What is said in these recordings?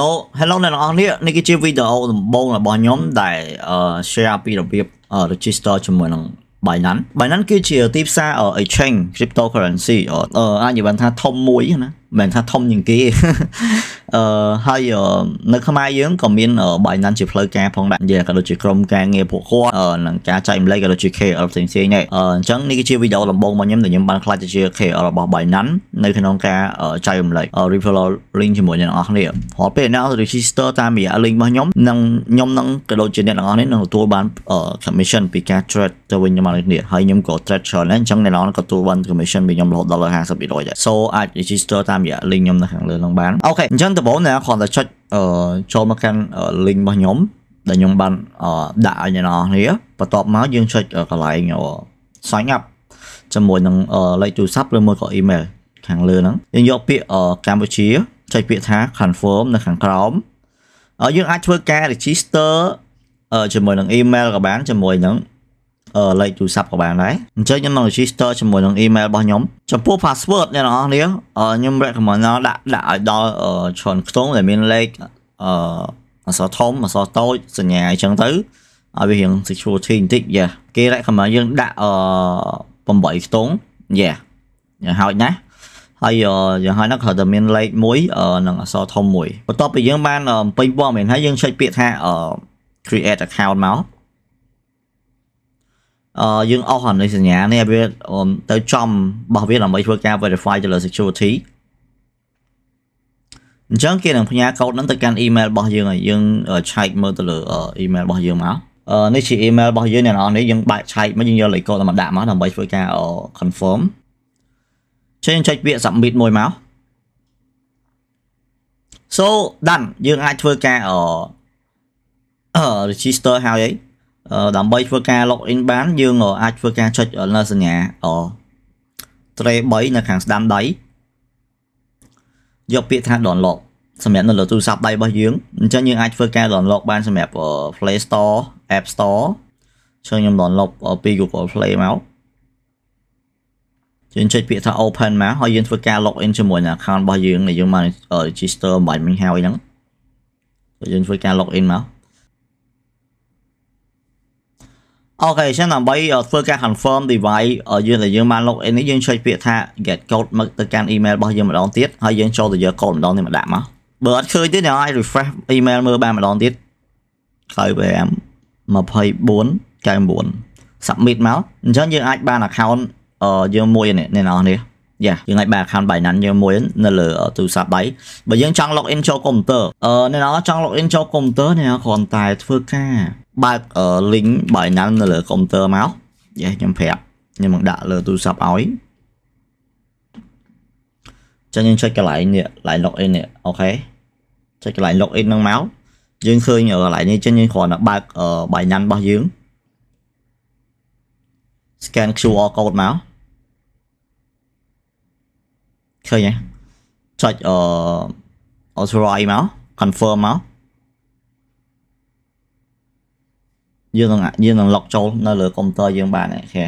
So hello អ្នកទាំងអស់គ្នានេះគឺជាវីដេអូដំបូងរបស់ខ្ញុំដែល share ពីរបៀប register ជាមួយនឹង Binance Binance គឺជាទីផ្សារ exchange cryptocurrency អាចនិយាយថាធំមួយណាមិនថាធំជាងគេអឺហើយនៅខ្មែរយើងក៏មាន Binance ជាផ្លូវការផងដែរនិយាយក៏ដូចជាក្រុមការងារពួកគាត់និងការចែកម្លែកក៏ដូចជា KL ផ្សេងផ្សេងដែរអញ្ចឹងនេះគឺជាវីដេអូដំបូងរបស់ខ្ញុំដែលខ្ញុំបានខ្លាចជា KL របស់ Binance នៅក្នុងការចែកម្លែក referral link ជាមួយអ្នកនរអស់គ្នារាល់ពេលអ្នក register តាមរយៈ link របស់ខ្ញុំនឹងខ្ញុំនឹងក៏ដូចជាអ្នកនរអស់គ្នានឹងទទួលបាន commission ពីការ trade ទៅវិញមកនេះហើយខ្ញុំក៏ trade ច្រើនដែរអញ្ចឹងអ្នកនរក៏ទទួលបាន commission ពីខ្ញុំរហូតដល់50%ដែរ so អាច register តាមរយៈ link ខ្ញុំនៅខាងលើឡើងបានអូខេអញ្ចឹងដំបូងអ្នកគ្រាន់តែចុចចូលមកខាង link របស់ខ្ញុំដែលខ្ញុំបានដាក់ឲ្យអ្នកនរគ្នាបន្ទាប់មកយើងចុចកន្លែង sign up ជាមួយនឹងលេខទូរស័ព្ទឬមួយក៏ email ខាងលើហ្នឹងយើងយកពាក្យកម្ពុជាចុចពាក្យថា confirm នៅខាងក្រោមយើងអាចធ្វើការ register ជាមួយនឹង email ក៏បានជាមួយនឹងលេខទូរស័ព្ទក៏បានដែរអញ្ចឹងខ្ញុំនឹង register ជាមួយនឹង email របស់ខ្ញុំចំពោះ password អ្នកនរនេះខ្ញុំ recommend ដាក់ដាក់ឲ្យដល់ច្រើនខ្ទង់ដែលមានលេខអអសរធំអសរតូចសញ្ញាអញ្ចឹងទៅឲ្យវារៀង security បន្តិចយ៉ាគេ recommend យើងដាក់អ8ខ្ទង់យ៉ាយ៉ាងហោចណាស់ហើយយ៉ាងហោចណាស់គាត់តែមានលេខ1និងអសរធំ1បន្ទាប់ពីយើងបានពេញពណ៌មែនហើយយើងចុចពាក្យថា create account មកយើងអស់អានេះសញ្ញានេះវាទៅចំរបស់វាដើម្បីធ្វើការ verify ទៅលើ security អញ្ចឹងគេនឹងផ្ញើកូដហ្នឹងទៅកាន់ email របស់យើងហើយយើងឆែកមើលទៅលើ email របស់យើងមកនេះជា email របស់យើងអ្នកនរនេះយើងបាក់ឆែកមកយើងយកលេខកូដមកដាក់មកដើម្បីធ្វើការ confirm ចេញចុចពាក្យ submit មួយមក so done យើងអាចធ្វើការ register ហើយដើម្បីធ្វើការ login បានយើងអាចធ្វើការចុចនៅសញ្ញា tray 3នៅខាងស្ដាំដៃយកពាក្យថា download សម្រាប់នៅលើទូរស័ព្ទដៃរបស់យើងអញ្ចឹងយើងអាចធ្វើការ download បានសម្រាប់ Play Store App Store ចឹងខ្ញុំ download ពី Google Play មកយើងចុចពាក្យថា open មកហើយយើងធ្វើការ login ជាមួយនឹង account របស់យើងដែលយើងបាន register មិនបាច់មិញហើយហ្នឹងយើងធ្វើការ login មកអូខេអញ្ចឹងដើម្បីធ្វើការ confirm device យើងដែលយើងបាន log in នេះយើងចុចពាក្យថា get code មកទៅកាន់ email របស់យើងម្ដងទៀតហើយយើងចូលទៅយក code ម្ដងនេះមកដាក់មកបើអត់ឃើញទេអ្នកអាច refresh email មើលបានម្ដងទៀត95 24.9 submit មកអញ្ចឹងយើងអាចបាន account យើងមួយនេះអ្នកនរនេះយ៉ាយើងអាចបើ account Binance យើងមួយនៅលើទូរស័ព្ទដៃបើយើងចង់ log in ចូល computer អឺអ្នកនរចង់ log in ចូល computer អ្នកគ្រាន់តែធ្វើការបើក link Binance នៅលើ computer មកយេខ្ញុំប្រាប់ខ្ញុំមកដាក់លើទូរស័ព្ទឲ្យចឹងយើងចុចកន្លែងនេះកន្លែង login នេះអូខេចុចកន្លែង login ហ្នឹងមកយើងឃើញកន្លែងនេះចឹងយើងគ្រាន់តែបើក Binance របស់យើង scan QR code មកឃើញទេចុចអឺ authorize មក confirm មកយើងនឹងយើងនឹង log ចូលនៅលើកុំព្យូទ័រយើងបានអូខេ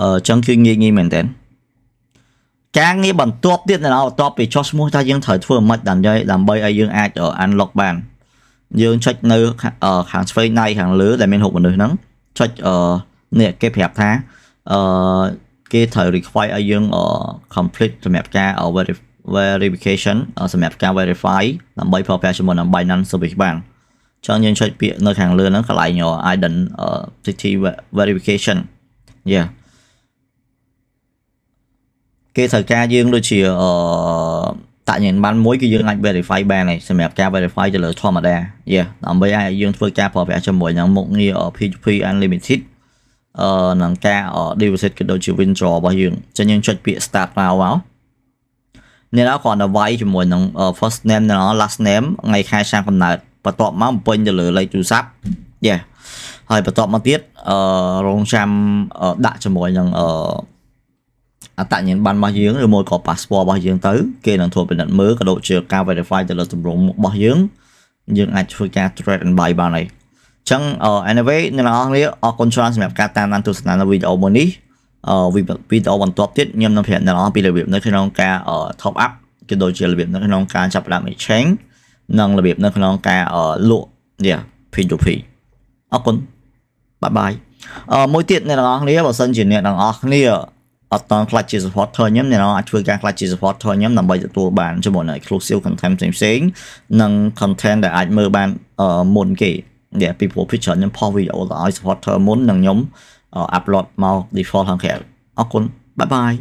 អឺចឹងគឺងាយងាយមែនតើការងារបន្ទាប់ទៀតនៅបន្ទាប់ពីចុះឈ្មោះថាយើងត្រូវធ្វើមិនដើម្បីដើម្បីឲ្យយើងអាច unlock បានយើងចុចនៅខាងឆ្វេងដៃខាងលើដែលមានរូបមនុស្សហ្នឹងចុចអឺនេះគេប្រាប់ថាអឺគេត្រូវ require ឲ្យយើង complete សម្រាប់ការ verification សម្រាប់ការ verify ដើម្បីប្រើប្រាស់ជាមួយនឹង Binance Service បានចឹងយើងចុចពាក្យនៅខាងលើហ្នឹងកន្លែង your identity verification yeah គេត្រូវការយើងដូចជាអតញ្ញបានមួយគឺយើងអាច verify បានហើយសម្រាប់ការ verify ទៅលើធម្មតា yeah ដើម្បីឲ្យយើងធ្វើការប្រើប្រាស់ជាមួយនឹងមុខងារ PHP unlimited អឺនឹងការ deposit ក៏ដូចជា withdraw របស់យើងអញ្ចឹងយើងចុចពាក្យ start now មកនេះដល់គ្រាន់តែវាយជាមួយនឹង first name និង last name ថ្ងៃខែឆ្នាំកំណើតបន្ទាប់មកបំពេញទៅលើលេខទូរស័ព្ទយេហើយបន្ទាប់មកទៀតអឺរងចាំដាក់ជាមួយនឹងអឺអត្តញ្ញាណប័ណ្ណរបស់យើងឬមួយក៏ passport របស់យើងទៅគេនឹងធ្វើពិនិត្យមើលក៏ដូចជាការ verify ទៅលើទម្រង់មុខរបស់យើងយើងអាចធ្វើការ trade and buy បានហើយអញ្ចឹង anyway អ្នកនរអស់គ្នាអរគុណច្រើនសម្រាប់ការតាមដានទស្សនានៅវីដេអូមួយនេះអឺវីដេអូបន្ទាប់ទៀតខ្ញុំនឹងប្រាប់អ្នកនរអស់ពីរបៀបនៅក្នុងការ top up ក៏ដូចជារបៀបនៅក្នុងការចាប់ផ្ដើម exchange និងរបៀបនៅក្នុងការលក់យ៉ា P2P អរគុណបាយបាយអឺមួយទៀតអ្នកទាំងអស់គ្នាបើសិនជាអ្នកទាំងអស់គ្នាអត់តន់ខ្លាចជា supporter ខ្ញុំអ្នកនរអាចធ្វើការខ្លាចជា supporter ខ្ញុំដើម្បីទទួលបានជាមួយនៅ exclusive content ផ្សេងៗនិង content ដែលអាចមើលបានមុនគេដែលពីព្រោះពីច្រើនខ្ញុំផុស video ទៅឲ្យ supporter មុននិងខ្ញុំ upload មក default ខាងក្រៅអរគុណបាយបាយ